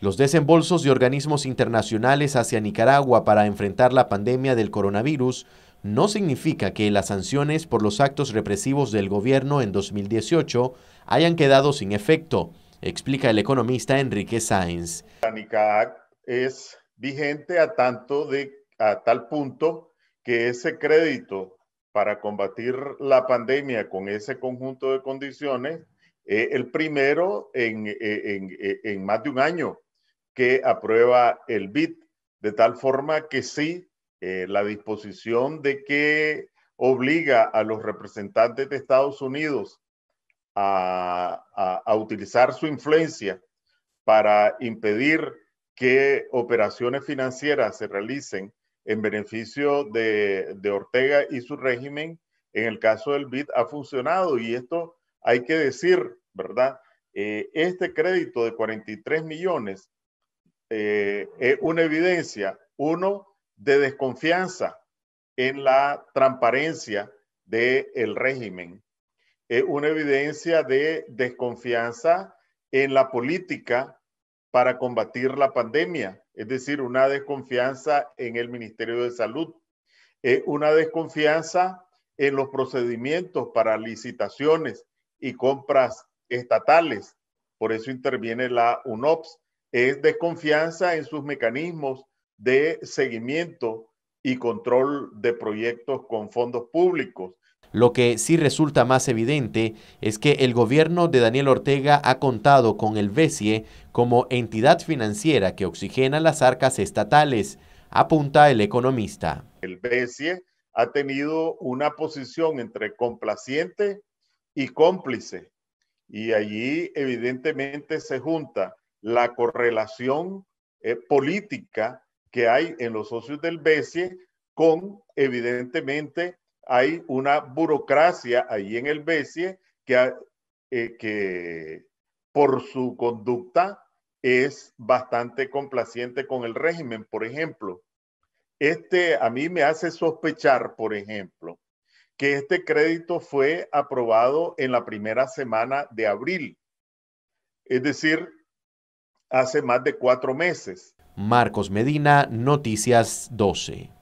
Los desembolsos de organismos internacionales hacia Nicaragua para enfrentar la pandemia del coronavirus no significa que las sanciones por los actos represivos del gobierno en 2018 hayan quedado sin efecto, explica el economista Enrique Sáenz. La NICAC es vigente a, tanto de, a tal punto que ese crédito para combatir la pandemia con ese conjunto de condiciones, eh, el primero en, eh, en, en, eh, en más de un año que aprueba el BID, de tal forma que sí, eh, la disposición de que obliga a los representantes de Estados Unidos a, utilizar su influencia para impedir que operaciones financieras se realicen en beneficio de, Ortega y su régimen, en el caso del BID ha funcionado. Y esto hay que decir, ¿verdad? Eh, este crédito de 43 millones es eh, eh, una evidencia, uno, de desconfianza en la transparencia del régimen, es eh, una evidencia de desconfianza en la política para combatir la pandemia, es decir, una desconfianza en el Ministerio de Salud, una desconfianza en los procedimientos para licitaciones y compras estatales. Por eso interviene la UNOPS es desconfianza en sus mecanismos de seguimiento y control de proyectos con fondos públicos. Lo que sí resulta más evidente es que el gobierno de Daniel Ortega ha contado con el BESIE como entidad financiera que oxigena las arcas estatales, apunta el economista. El BESIE ha tenido una posición entre complaciente y cómplice y allí evidentemente se junta la correlación eh, política que hay en los socios del BESIE con, evidentemente, hay una burocracia ahí en el BESIE que, eh, que por su conducta es bastante complaciente con el régimen. Por ejemplo, este a mí me hace sospechar, por ejemplo, que este crédito fue aprobado en la primera semana de abril. Es decir, hace más de cuatro meses. Marcos Medina, Noticias 12.